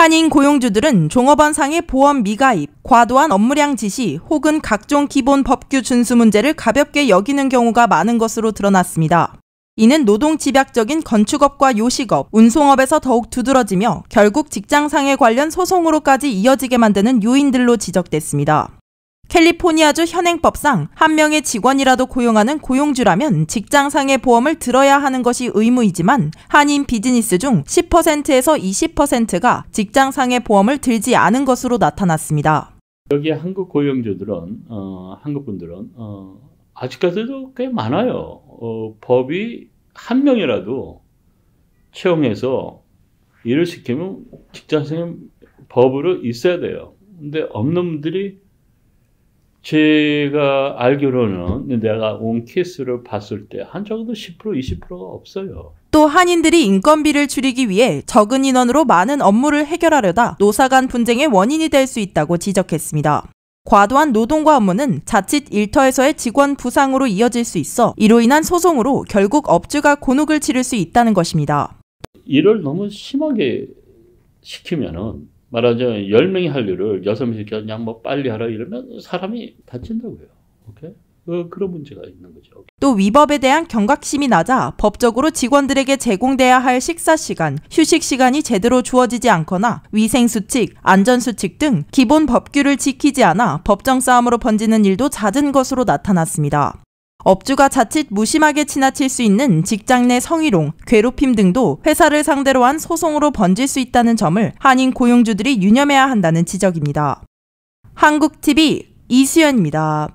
한인 고용주들은 종업원상의 보험 미가입, 과도한 업무량 지시 혹은 각종 기본 법규 준수 문제를 가볍게 여기는 경우가 많은 것으로 드러났습니다. 이는 노동 집약적인 건축업과 요식업, 운송업에서 더욱 두드러지며 결국 직장상의 관련 소송으로까지 이어지게 만드는 요인들로 지적됐습니다. 캘리포니아주 현행법상 한 명의 직원이라도 고용하는 고용주라면 직장상의 보험을 들어야 하는 것이 의무이지만 한인 비즈니스 중 10%에서 20%가 직장상의 보험을 들지 않은 것으로 나타났습니다. 여기 한국 고용주들은 어, 한국 분들은 어, 아직까지도 꽤 많아요. 어, 법이 한 명이라도 채용해서 일을 시키면 직장생 법으로 있어야 돼요. 근데 없는 분들이 제가 알기로는 내가 온 케이스를 봤을 때 한 적어도 10% 20%가 없어요. 또 한인들이 인건비를 줄이기 위해 적은 인원으로 많은 업무를 해결하려다 노사 간 분쟁의 원인이 될 수 있다고 지적했습니다. 과도한 노동과 업무는 자칫 일터에서의 직원 부상으로 이어질 수 있어 이로 인한 소송으로 결국 업주가 곤혹을 치를 수 있다는 것입니다. 일을 너무 심하게 시키면은 말하자면 10명이 할 일을 6명이 서 그냥 뭐 빨리 하라 이러면 사람이 다친다고요. 오케이? 어, 그런 문제가 있는 거죠. 또 위법에 대한 경각심이 낮아 법적으로 직원들에게 제공돼야 할 식사 시간, 휴식 시간이 제대로 주어지지 않거나 위생 수칙, 안전 수칙 등 기본 법규를 지키지 않아 법정 싸움으로 번지는 일도 잦은 것으로 나타났습니다. 업주가 자칫 무심하게 지나칠 수 있는 직장 내 성희롱, 괴롭힘 등도 회사를 상대로 한 소송으로 번질 수 있다는 점을 한인 고용주들이 유념해야 한다는 지적입니다. 한국TV 이수연입니다.